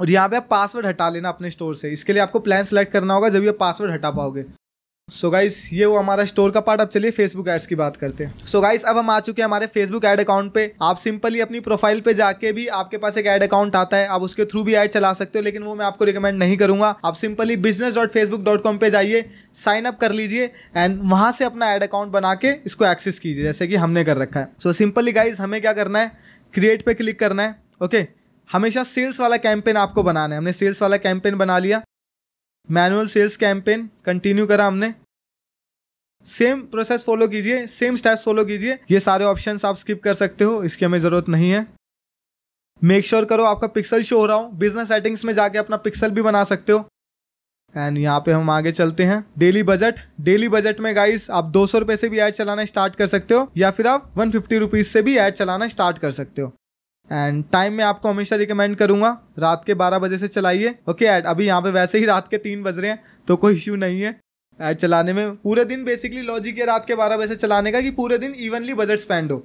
और यहाँ पे आप पासवर्ड हटा लेना अपने स्टोर से इसके लिए आपको प्लान सेलेक्ट करना होगा जब ये पासवर्ड हटा पाओगे सो so गाइस ये वो हमारा स्टोर का पार्ट अब चलिए फेसबुक एड्स की बात करते हैं सो गाइस अब हम आ चुके हैं हमारे फेसबुक एड अकाउंट पे आप सिंपली अपनी प्रोफाइल पे जाके भी आपके पास एक एड अकाउंट आता है आप उसके थ्रू भी एड चला सकते हो लेकिन वो मैं आपको रिकमेंड नहीं करूंगा आप simply business dot Facebook dot com पे जाइए साइन अप कर लीजिए एंड वहाँ से अपना एड अकाउंट बना के इसको एक्सेस कीजिए जैसे कि हमने कर रखा है सो सिंपली गाइज हमें क्या करना है क्रिएट पे क्लिक करना है ओके okay? हमेशा सेल्स वाला कैंपेन आपको बनाना है हमने सेल्स वाला कैंपेन बना लिया मैनुअल सेल्स कैंपेन कंटिन्यू करा हमने सेम प्रोसेस फॉलो कीजिए सेम स्टेप्स फॉलो कीजिए ये सारे ऑप्शन आप स्किप कर सकते हो इसकी हमें ज़रूरत नहीं है मेक श्योर sure करो आपका पिक्सल शो हो रहा हो बिजनेस सेटिंग्स में जाके अपना पिक्सल भी बना सकते हो एंड यहाँ पे हम आगे चलते हैं डेली बजट डेली बजट में गाइस आप दो सौ से भी ऐड चलाना स्टार्ट कर सकते हो या फिर आप वन फिफ्टी रुपीज़ से भी ऐड चलाना स्टार्ट कर सकते हो एंड टाइम में आपको हमेशा रिकमेंड करूँगा रात के बारह बजे से चलाइए ओके एड अभी यहाँ पे वैसे ही रात के तीन बज रहे हैं तो कोई इश्यू नहीं है ऐड चलाने में पूरे दिन बेसिकली लॉजिक है रात के बारह बजे से चलाने का कि पूरे दिन इवनली बजट स्पेंड हो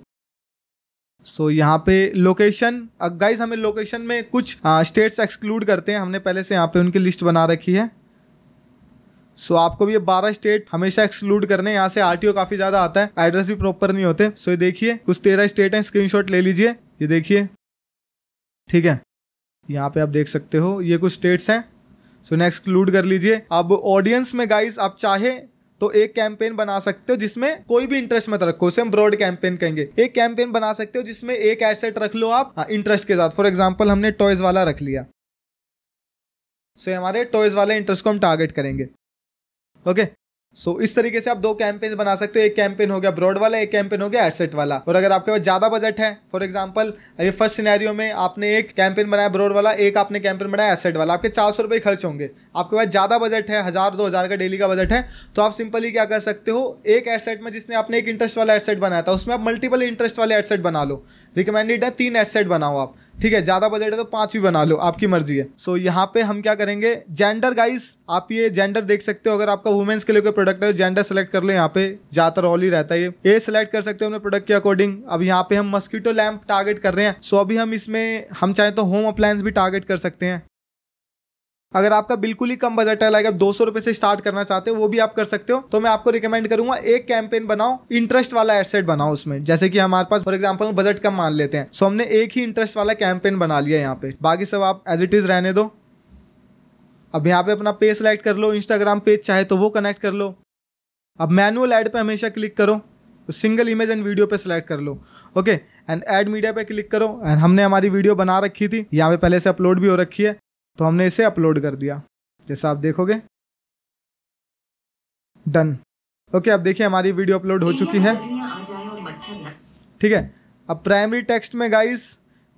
सो so, यहाँ पे लोकेशन गाइज हमें लोकेशन में कुछ स्टेट्स एक्सक्लूड करते हैं हमने पहले से यहाँ पे उनकी लिस्ट बना रखी है सो so, आपको भी ये बारह स्टेट हमेशा एक्सक्लूड करने यहाँ से आरटीओ काफ़ी ज़्यादा आता है एड्रेस भी प्रॉपर नहीं होते सो so, देखिए कुछ तेरह स्टेट हैं स्क्रीनशॉट ले लीजिए ये देखिए ठीक है यहाँ पे आप देख सकते हो ये कुछ स्टेट्स हैं सो so, एक्सक्लूड कर लीजिए अब ऑडियंस में गाइस आप चाहे तो एक कैंपेन बना सकते हो जिसमें कोई भी इंटरेस्ट मत रखो उसे हम ब्रॉड कैंपेन कहेंगे एक कैंपेन बना सकते हो जिसमें एक एसेट रख लो आप इंटरेस्ट हाँ, के साथ फॉर एग्जाम्पल हमने टॉयज वाला रख लिया सो so, हमारे टॉयज वाले इंटरेस्ट को हम टारगेट करेंगे ओके okay? सो so, इस तरीके से आप दो कैंपेन बना सकते हो एक कैंपेन हो गया ब्रॉड वाला एक कैंपेन हो गया एडसेट वाला और अगर आपके पास ज़्यादा बजट है फॉर एग्जाम्पल अभी फर्स्ट सिनेरियो में आपने एक कैंपेन बनाया ब्रॉड वाला एक आपने कैंपेन बनाया एसेट वाला आपके चार सौ रुपये खर्च होंगे आपके पास ज़्यादा बजट है हज़ार दो हज़ार का डेली का बजट है तो आप सिंपली क्या कर सकते हो एक एडसेट में जिसने आपने एक इंटरेस्ट वाला एडसेट बनाया था उसमें आप मल्टीपल इंटरेस्ट वाले एडसेट बना लो रिकमेंडेड है तीन एडसेट बनाओ आप ठीक है ज़्यादा बजट है तो पांच भी बना लो आपकी मर्जी है सो so, यहाँ पे हम क्या करेंगे जेंडर गाइस आप ये जेंडर देख सकते हो अगर आपका वुमेंस के लिए कोई प्रोडक्ट है जेंडर सेलेक्ट कर लो यहाँ पे ज़्यादातर ऑल ही रहता है ये ए सेलेक्ट कर सकते हो अपने प्रोडक्ट के अकॉर्डिंग अब यहाँ पे हम मस्कीटो लैम्प टारगेट कर रहे हैं सो so, अभी हम इसमें हम चाहें तो होम अप्लायंस भी टारगेट कर सकते हैं अगर आपका बिल्कुल ही कम बजट है लाइक आप दो सौ से स्टार्ट करना चाहते हो वो भी आप कर सकते हो तो मैं आपको रिकमेंड करूंगा एक कैंपेन बनाओ इंटरेस्ट वाला एडसेट बनाओ उसमें जैसे कि हमारे पास फॉर एग्जाम्पल बजट कम मान लेते हैं सो हमने एक ही इंटरेस्ट वाला कैंपेन बना लिया यहाँ पे बाकी सब आप एज इट इज रहने दो अब यहाँ पे अपना पेज सेलेक्ट कर लो इंस्टाग्राम पेज चाहे तो वो कनेक्ट कर लो अब मैनुअल ऐड पे हमेशा क्लिक करो सिंगल इमेज एंड वीडियो पे सिलेक्ट कर लो ओके एंड एड मीडिया पे क्लिक करो एंड हमने हमारी वीडियो बना रखी थी यहाँ पे पहले से अपलोड भी हो रखी है तो हमने इसे अपलोड कर दिया जैसा आप देखोगे डन ओके अब देखिए हमारी वीडियो अपलोड हो चुकी है ठीक है अब प्राइमरी टेक्स्ट में गाइस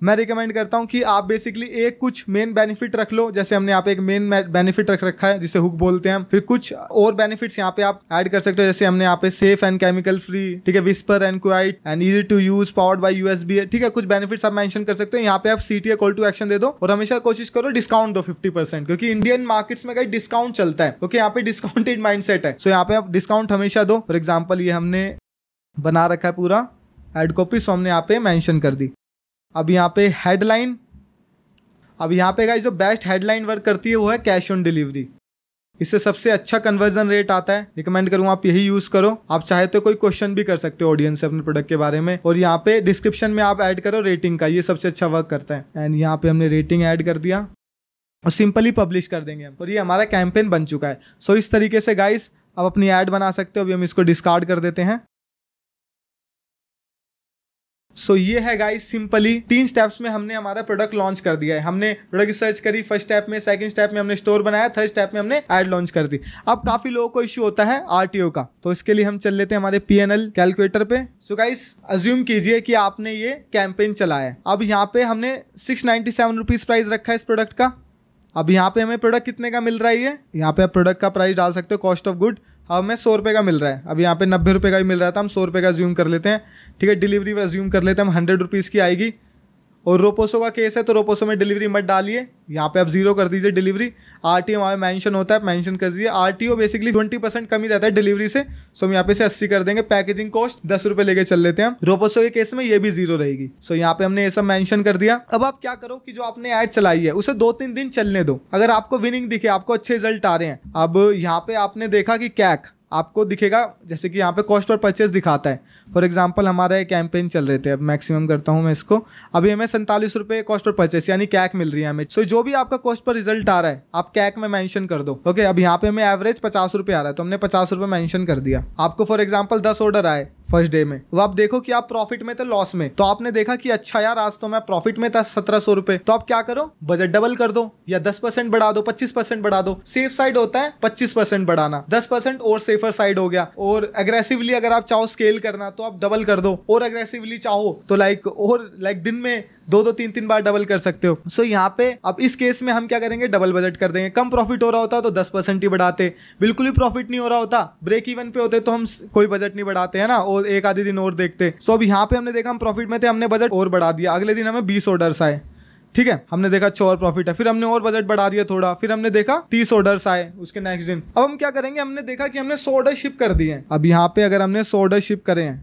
मैं रिकमेंड करता हूँ कि आप बेसिकली एक कुछ मेन बेनिफिट रख लो जैसे हमने यहाँ पे एक मेन बेनिफिट रख रखा है जिसे हुक बोलते हैं फिर कुछ और बेनिफिट्स यहाँ पे आप ऐड कर सकते हो जैसे हमने यहाँ पे सेफ एंड केमिकल फ्री ठीक है whisper and quiet and easy to use powered by है ठीक है कुछ बेनिफिट्स आप मैंशन कर सकते हो यहाँ पे आप C T call to action दे दो और हमेशा कोशिश करो डिस्काउंट दो फिफ्टी परसेंट क्योंकि इंडियन मार्केट्स में कहीं डिस्काउंट चलता है क्योंकि यहाँ पे डिस्काउंटेड माइंड सेट है सो यहाँ पे आप डिस्काउंट हमेशा दो फॉर एग्जाम्पल ये हमने बना रखा है पूरा एड कॉपी सो हमने यहाँ पे मैंशन कर दी अब यहाँ पे हेडलाइन अब यहाँ पे गाइस जो बेस्ट हेडलाइन वर्क करती है वो है कैश ऑन डिलीवरी इससे सबसे अच्छा कन्वर्जन रेट आता है रिकमेंड करूँ आप यही यूज़ करो आप चाहे तो कोई क्वेश्चन भी कर सकते हो ऑडियंस से अपने प्रोडक्ट के बारे में और यहाँ पे डिस्क्रिप्शन में आप ऐड करो रेटिंग का ये सबसे अच्छा वर्क करता है एंड यहाँ पे हमने रेटिंग ऐड कर दिया और सिंपली पब्लिश कर देंगे हम और ये हमारा कैंपेन बन चुका है सो इस तरीके से गाइस आप अपनी ऐड बना सकते हो अभी हम इसको डिस्कार्ड कर देते हैं सो so, ये है गाइस सिंपली तीन स्टेप्स में हमने हमारा प्रोडक्ट लॉन्च कर दिया है हमने प्रोडक्ट सर्च करी फर्स्ट स्टेप में सेकंड स्टेप में हमने स्टोर बनाया थर्ड स्टेप में हमने एड लॉन्च कर दी अब काफी लोगों को इश्यू होता है आरटीओ का तो इसके लिए हम चल लेते हैं हमारे पी कैलकुलेटर पे सो गाइस अज्यूम कीजिए कि आपने ये कैंपेन चलाया अब यहाँ पे हमने सिक्स नाइन्टी प्राइस रखा है इस प्रोडक्ट का अब यहाँ पे हमें प्रोडक्ट कितने का मिल रहा है ये यहाँ पे आप प्रोडक्ट का प्राइस डाल सकते हो कॉस्ट ऑफ गुड अब हमें सौ रुपये का मिल रहा है अब यहाँ पे नब्बे रुपये का भी मिल रहा था हम सौ रुपये का ज्यूम कर लेते हैं ठीक है डिलीवरी पर ज्यूम कर लेते हैं हम हंड्रेड रुपीज़ की आएगी और रोपोसो का केस है तो रोपोसो में डिलीवरी मत डालिए यहाँ पे आप जीरो कर दीजिए डिलीवरी आर टी ओ वहाँ मैंशन होता है मैंशन कर दीजिए R T O basically twenty percent कम ही रहता है डिलीवरी से सो हम यहाँ पे से अस्सी कर देंगे पैकेजिंग कॉस्ट दस रुपये लेके चल लेते हैं हम रोपोसो के केस में ये भी जीरो रहेगी सो यहाँ पे हमने ये सब मैंशन कर दिया अब आप क्या करो कि जो आपने ऐड चलाई है उसे दो तीन दिन चलने दो अगर आपको विनिंग दिखे आपको अच्छे रिजल्ट आ रहे हैं अब यहाँ पे आपने देखा कि कैक आपको दिखेगा जैसे कि यहाँ पे कॉस्ट पर परचेज दिखाता है फॉर एग्जांपल हमारा एक कैंपेन चल रहे थे अब मैक्सिमम करता हूँ मैं इसको अभी हमें सैंतालीस रुपये कॉस्ट पर परचेस यानी कैक मिल रही है हमें सो so, जो भी आपका कॉस्ट पर रिजल्ट आ रहा है आप कैक में मैंशन कर दो ओके okay, अब यहाँ पे हमें एवरेज पचास रुपये आ रहा है तो हमने पचास रुपये मैंशन कर दिया आपको फॉर एग्जाम्पल दस ऑर्डर आए फर्स्ट डे में वो आप देखो कि आप प्रॉफिट में थे लॉस में तो आपने देखा कि अच्छा यार आज तो मैं प्रॉफिट में था सत्रह सौ रुपए तो आप क्या करो बजट डबल कर दो या दस परसेंट बढ़ा दो पच्चीस परसेंट बढ़ा दो सेफ साइड होता है पच्चीस परसेंट बढ़ाना दस परसेंट और सेफर साइड हो गया और अग्रेसिवली अगर आप चाहो स्केल करना तो आप डबल कर दो और अग्रेसिवली चाहो तो लाइक और लाइक दिन में दो दो तीन तीन बार डबल कर सकते हो सो so, यहाँ पे अब इस केस में हम क्या करेंगे डबल बजट कर देंगे कम प्रॉफिट हो रहा होता तो दस परसेंट ही बढ़ाते बिल्कुल ही प्रॉफिट नहीं हो रहा होता ब्रेक इवन पे होते तो हम कोई बजट नहीं बढ़ाते है ना और बोल एक आधे दिन और देखते सो अब यहाँ पे हमने देखा हम प्रॉफिट में थे हमने बजट और बढ़ा दिया अगले दिन हमें बीस ऑर्डर्स आए ठीक है हमने देखा अच्छा और प्रॉफिट है फिर हमने और बजट बढ़ा दिया थोड़ा फिर हमने देखा तीस ऑर्डर्स आए उसके नेक्स्ट दिन अब हम क्या करेंगे हमने देखा कि हमने सौ ऑर्डर शिप कर दिए अब यहाँ पे अगर हमने सौ ऑर्डर शिप करे हैं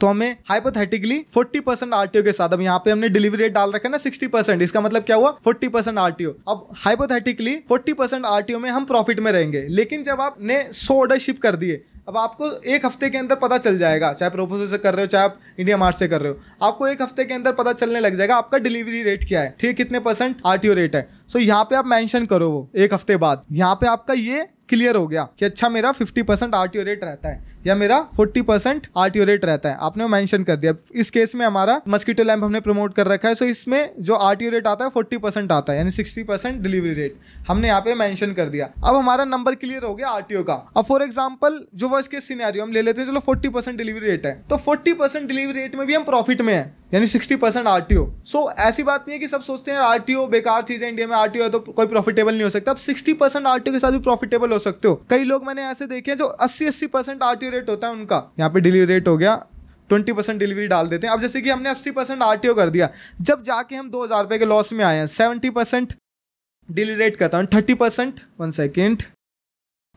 तो हमें हाइपोथेटिकली 40 परसेंट आरटीओ के साथ अब यहाँ पे हमने डिलीवरी रेट डाल रखा है ना 60 परसेंट इसका मतलब क्या हुआ 40 परसेंट आरटीओ अब हाइपोथेटिकली 40 परसेंट आरटीओ में हम प्रॉफिट में रहेंगे लेकिन जब आपने 100 ऑर्डर शिप कर दिए अब आपको एक हफ्ते के अंदर पता चल जाएगा चाहे प्रोफोसर से कर रहे हो चाहे आप इंडिया मार्ट से कर रहे हो आपको एक हफ्ते के अंदर पता चलने लग जाएगा आपका डिलीवरी रेट क्या है ठीक कितने परसेंट आर रेट है सो so, यहाँ पे आप मेंशन करो वो एक हफ्ते बाद यहाँ पे आपका ये क्लियर हो गया कि अच्छा मेरा फिफ्टी परसेंट आरटीओ रेट रहता है या मेरा 40 परसेंट आरटीओ रेट रहता है आपने मेंशन कर दिया इस केस में हमारा मस्कीटो लैम्प हमने प्रमोट कर रखा है सो इसमें जो आर रेट आता है फोर्टी परसेंट आता है यानी 60% परसेंट डिलीवरी रेट हमने यहाँ पे मेंशन कर दिया अब हमारा नंबर क्लियर हो गया आरटीओ का अब फॉर एग्जाम्पल जो वो इसके सीनारियो हम ले लेते हैं चलो फोर्टी परसेंट डिलीवरी रेट है तो फोर्टी परसेंट डिलीवरी रेट में भी हम प्रॉफिट में है यानी sixty percent R T O so ऐसी बात नहीं है कि सब सोचते हैं आर टी ओ बेकार चीज़ है इंडिया में आर टी ओ है तो कोई प्रॉफिटेबल नहीं हो सकता अब sixty percent R T O के साथ भी प्रॉफिटेबल हो सकते हो कई लोग मैंने ऐसे देखे हैं जो अस्सी अस्सी percent R T O rate होता है उनका यहाँ पे डिलीवरी रेट हो गया ट्वेंटी परसेंट डिलीवरी डाल देते हैं अब जैसे कि हमने अस्सी परसेंट आर कर दिया जब जाके हम दो हज़ार रुपए के लॉस में आए हैं सेवेंटी परसेंट डिलीवरी रेट करता हूँ थर्टी परसेंट वन सेकेंड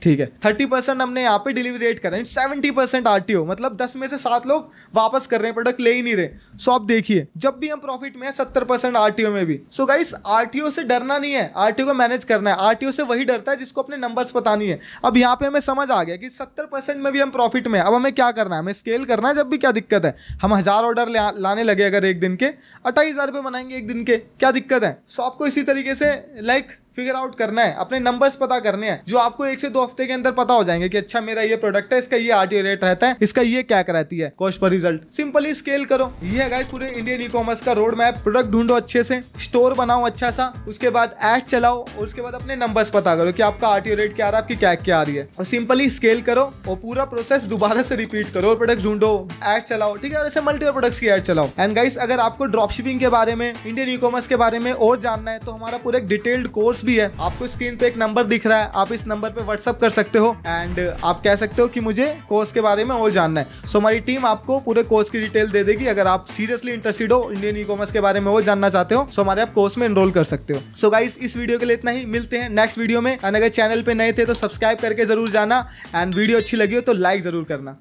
ठीक है थर्टी परसेंट हमने यहाँ पे डिलीवरी रेट करें सेवेंटी परसेंट आर मतलब दस में से सात लोग वापस कर रहे हैं प्रोडक्ट ले ही नहीं रहे सो आप देखिए जब भी हम प्रॉफिट में है सत्तर परसेंट आर में भी सो गाइस आर से डरना नहीं है आर को मैनेज करना है आर से वही डरता है जिसको अपने नंबर्स पता नहीं है अब यहाँ पे हमें समझ आ गया कि सत्तर में भी हम प्रॉफिट में अब हमें क्या करना है हमें स्केल करना है जब भी क्या दिक्कत है हम हजार ऑर्डर लाने लगे अगर एक दिन के अट्ठाईस हजार बनाएंगे एक दिन के क्या दिक्कत है सो आपको इसी तरीके से लाइक फिगर आउट करना है अपने नंबर्स पता करने हैं जो आपको एक से दो हफ्ते के अंदर पता हो जाएंगे कि अच्छा मेरा ये प्रोडक्ट है इसका ये आर रेट रहता है इसका ये क्या कराती है cost per result simply scale करो ये है गाइस पूरे इंडियन ई कॉमर्स का रोड मैप प्रोडक्ट ढूंढो अच्छे से स्टोर बनाओ अच्छा सा उसके बाद एड चलाओ और उसके बाद अपने नंबर्स पता करो कि आपका आर रेट क्या आ रहा है आपकी क्या क्या आ रही है और सिंपली स्केल करो और पूरा प्रोसेस दोबारा से रिपीट करो और प्रोडक्ट ढूंढो एड चलाओ ठीक है और ऐसे मल्टीपल प्रोडक्ट्स की एड चलाओ एंड गाइस अगर आपको ड्रॉप शिपिंग के बारे में इंडियन ई कॉमर्स के बारे में और जानना है तो हमारा पूरा एक डिटेल्ड कोर्स भी है आपको स्क्रीन पे एक नंबर दिख रहा है आप इस नंबर पे व्हाट्सअप कर सकते हो एंड uh, आप कह सकते हो कि मुझे कोर्स के बारे में और जानना है सो so, हमारी टीम आपको पूरे कोर्स की डिटेल दे देगी अगर आप सीरियसली इंटरेस्टेड हो इंडियन ई कॉमर्स के बारे में और जानना चाहते हो सो so, हमारे आप कोर्स में एनरोल कर सकते हो सो so, गाइस इस वीडियो के लिए इतना ही मिलते हैं नेक्स्ट वीडियो में एंड अगर चैनल पर नए थे तो सब्सक्राइब करके जरूर जाना एंड वीडियो अच्छी लगी हो तो लाइक जरूर करना